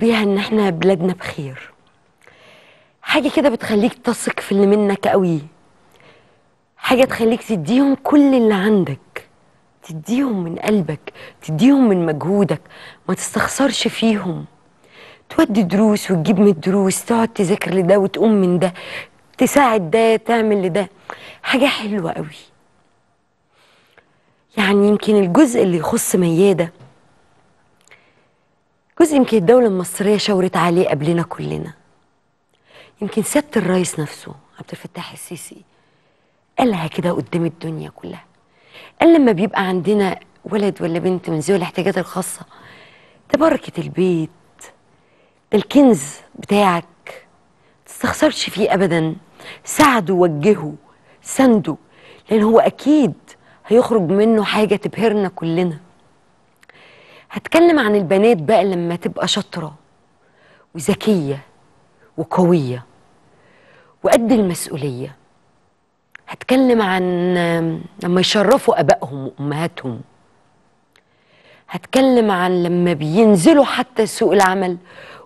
بيها ان احنا بلادنا بخير حاجة كده بتخليك تثق في اللي منك قوي حاجة تخليك تديهم كل اللي عندك تديهم من قلبك تديهم من مجهودك ما تستخسرش فيهم تودي دروس وتجيب من الدروس تقعد تذاكر لده وتقوم من ده تساعد ده تعمل لده حاجة حلوة قوي يعني يمكن الجزء اللي يخص ميادة جزء يمكن الدولة المصرية شاورت عليه قبلنا كلنا يمكن سيادة الرئيس نفسه عبد الفتاح السيسي قالها كده قدام الدنيا كلها قال لما بيبقى عندنا ولد ولا بنت من ذوي الاحتياجات الخاصة ده بركة البيت ده الكنز بتاعك تستخسرش فيه أبدا ساعده وجهه سنده لأن هو أكيد هيخرج منه حاجة تبهرنا كلنا هتكلم عن البنات بقى لما تبقى شاطره وذكيه وقويه وقد المسؤوليه هتكلم عن لما يشرفوا ابائهم وامهاتهم هتكلم عن لما بينزلوا حتى سوق العمل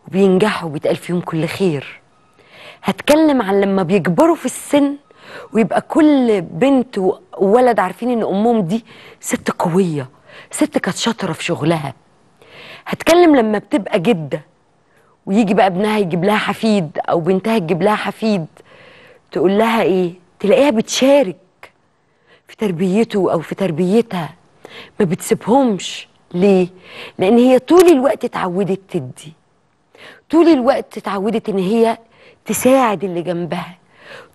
وبينجحوا وبيتقال فيهم كل خير هتكلم عن لما بيكبروا في السن ويبقى كل بنت وولد عارفين ان امهم دي ست قويه ست كانت شاطره في شغلها هتكلم لما بتبقى جده ويجي بقى ابنها يجيب لها حفيد او بنتها تجيب لها حفيد تقول لها ايه تلاقيها بتشارك في تربيته او في تربيتها ما بتسيبهمش ليه لان هي طول الوقت اتعودت تدي طول الوقت اتعودت ان هي تساعد اللي جنبها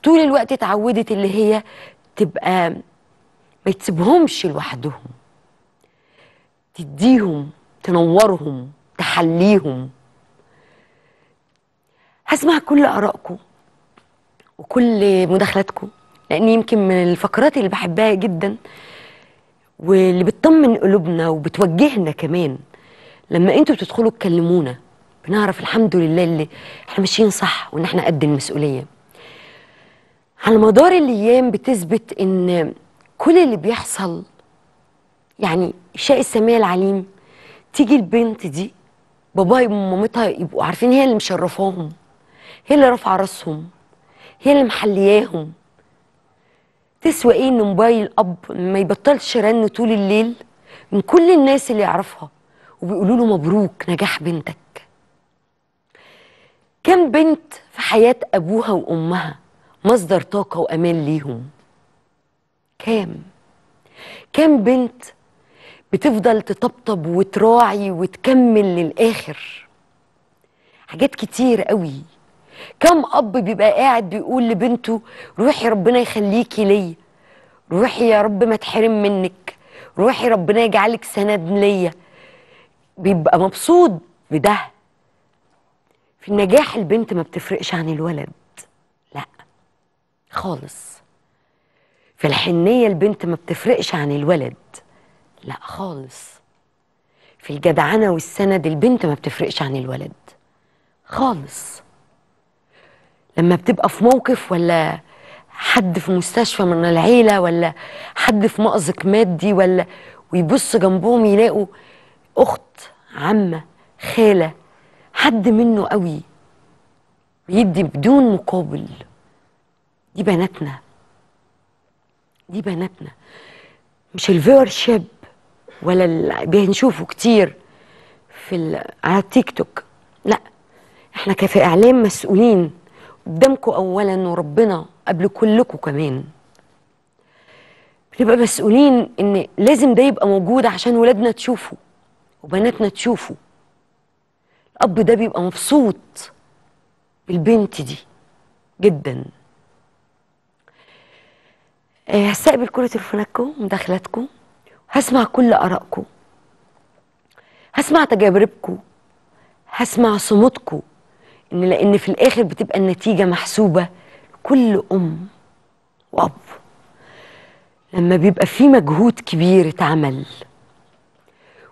طول الوقت اتعودت اللي هي تبقى ما تسيبهمش لوحدهم تديهم تنورهم تحليهم هسمع كل آرائكم وكل مداخلاتكم لأن يمكن من الفقرات اللي بحبها جدا واللي بتطمن قلوبنا وبتوجهنا كمان لما انتوا بتدخلوا تكلمونا بنعرف الحمد لله اللي احنا ماشيين صح وان احنا قد المسؤوليه على مدار الايام بتثبت ان كل اللي بيحصل يعني شقي السامية العليم تيجي البنت دي باباها ومامتها يبقوا عارفين هي اللي مشرفاهم هي اللي رافعه راسهم هي اللي محلياهم تسوى ايه ان موبايل اب ما يبطلش رن طول الليل من كل الناس اللي يعرفها وبيقولوا له مبروك نجاح بنتك كم بنت في حياه ابوها وامها مصدر طاقه وامان ليهم كام كام بنت بتفضل تطبطب وتراعي وتكمل للآخر حاجات كتير قوي كم أب بيبقى قاعد بيقول لبنته روحي ربنا يخليكي ليا روحي يا رب ما تحرم منك روحي ربنا يجعلك سند ليا بيبقى مبسوط بده في النجاح البنت ما بتفرقش عن الولد لا خالص في الحنية البنت ما بتفرقش عن الولد لا خالص في الجدعنة والسند البنت ما بتفرقش عن الولد خالص لما بتبقى في موقف ولا حد في مستشفى من العيلة ولا حد في مأزق مادي ولا ويبص جنبهم يلاقوا أخت عمة خالة حد منه قوي بيدي بدون مقابل دي بناتنا دي بناتنا مش الفيرشيب ولا بنشوفه كتير في على التيك توك لا احنا كاعلام مسؤولين قدامكم اولا وربنا قبل كلكم كمان بنبقى مسؤولين ان لازم ده يبقى موجود عشان ولادنا تشوفه وبناتنا تشوفه الاب ده بيبقى مبسوط بالبنت دي جدا آه، هستقبل كره الفنكو مداخلاتكم هسمع كل آرائكم هسمع تجاربكم هسمع صمتكم إن لأن في الآخر بتبقى النتيجة محسوبة لكل أم وأب لما بيبقى في مجهود كبير اتعمل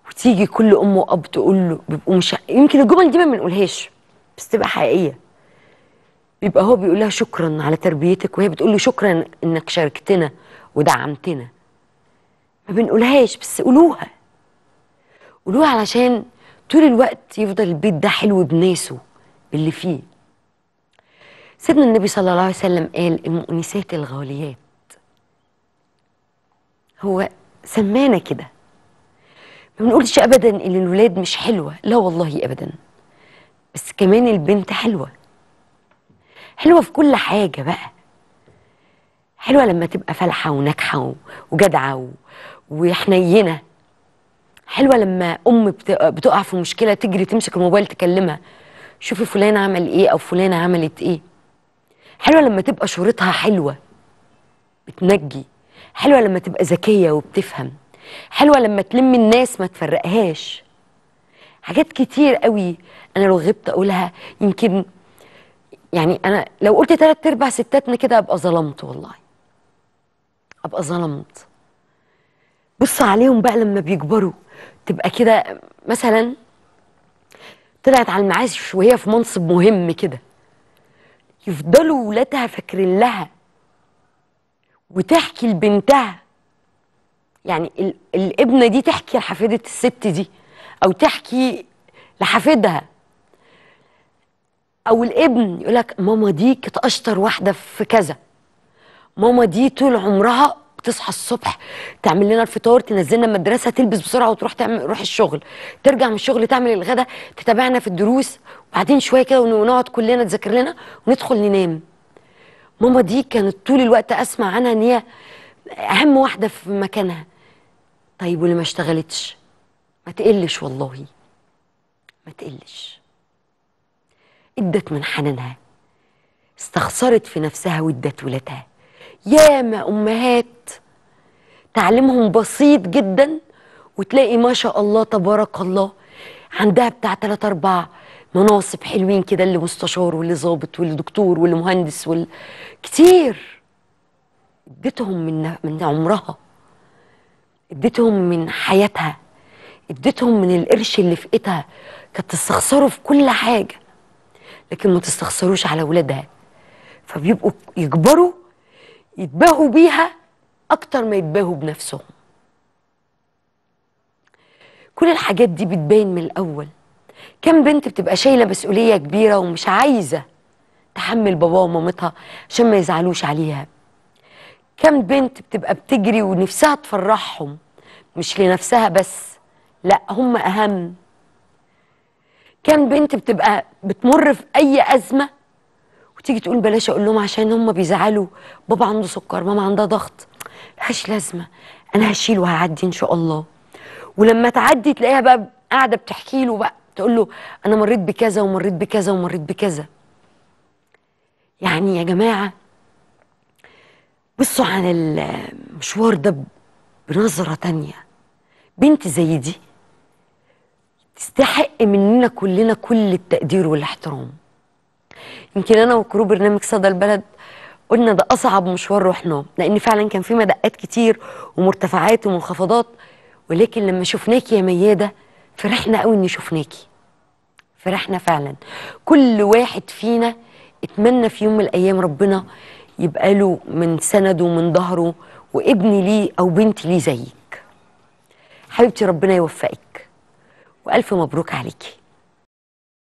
وتيجي كل أم وأب تقول له بيبقوا مش يمكن الجمل دي ما بنقولهاش بس تبقى حقيقية بيبقى هو بيقول لها شكرا على تربيتك وهي بتقول له شكرا إنك شاركتنا ودعمتنا ما بنقولهاش بس قولوها قولوها علشان طول الوقت يفضل البيت ده حلو بناسه باللي فيه سيدنا النبي صلى الله عليه وسلم قال المؤنسات الغاليات هو سمانا كده ما بنقولش ابدا ان الولاد مش حلوه لا والله ابدا بس كمان البنت حلوه حلوه في كل حاجه بقى حلوه لما تبقى فالحه وناجحه وجدعه وحنينه حلوه لما ام بتقع في مشكله تجري تمسك الموبايل تكلمها شوفي فلان عمل ايه او فلانه عملت ايه حلوه لما تبقى شورتها حلوه بتنجي حلوه لما تبقى ذكيه وبتفهم حلوه لما تلم الناس ما تفرقهاش حاجات كتير قوي انا لو غبت اقولها يمكن يعني انا لو قلت تلات ارباع ستاتنا كده ابقى ظلمت والله ابقى ظلمت بص عليهم بقى لما بيكبروا تبقى كده مثلا طلعت على المعاش وهي في منصب مهم كده يفضلوا ولادها فاكرين لها وتحكي لبنتها يعني الابنه دي تحكي لحفيده الست دي او تحكي لحفيدها او الابن يقول لك ماما دي كانت اشطر واحده في كذا ماما دي طول عمرها تصحى الصبح تعمل لنا الفطار تنزلنا المدرسه تلبس بسرعه وتروح تعمل روح الشغل ترجع من الشغل تعمل الغداء تتابعنا في الدروس وبعدين شويه كده ونقعد كلنا تذاكر لنا وندخل ننام ماما دي كانت طول الوقت اسمع عنها ان هي اهم واحده في مكانها طيب واللي ما اشتغلتش ما تقلش والله ما تقلش ادت من حنانها استخسرت في نفسها وادت ولادها ياما امهات تعليمهم بسيط جدا وتلاقي ما شاء الله تبارك الله عندها بتاع تلات اربع مناصب حلوين كده اللي مستشار واللي ظابط واللي دكتور واللي مهندس واللي كتير اديتهم من من عمرها اديتهم من حياتها اديتهم من القرش اللي في ايدها كانت تستخسره في كل حاجه لكن ما تستخسروش على ولادها فبيبقوا يكبروا يتباهوا بيها اكتر ما يتباهوا بنفسهم كل الحاجات دي بتبان من الاول كم بنت بتبقى شايله مسؤوليه كبيره ومش عايزه تحمل باباها ومامتها عشان ما يزعلوش عليها كم بنت بتبقى بتجري ونفسها تفرحهم مش لنفسها بس لا هم اهم كم بنت بتبقى بتمر في اي ازمه وتيجي تقول بلاش اقول لهم عشان هم بيزعلوا بابا عنده سكر ماما عندها ضغط ملهاش لازمه انا هشيل وهعدي ان شاء الله ولما تعدي تلاقيها بقى قاعده بتحكي له بقى تقول له انا مريت بكذا ومريت بكذا ومريت بكذا يعني يا جماعه بصوا على المشوار ده بنظره تانية بنت زي دي تستحق مننا كلنا كل التقدير والاحترام يمكن انا وكرو برنامج صدى البلد قلنا ده اصعب مشوار رحناه لان فعلا كان في مدقات كتير ومرتفعات ومنخفضات ولكن لما شفناكي يا مياده فرحنا قوي ان شفناكي فرحنا فعلا كل واحد فينا اتمنى في يوم من الايام ربنا يبقى له من سنده ومن ظهره وابني ليه او بنتي ليه زيك حبيبتي ربنا يوفقك والف مبروك عليكي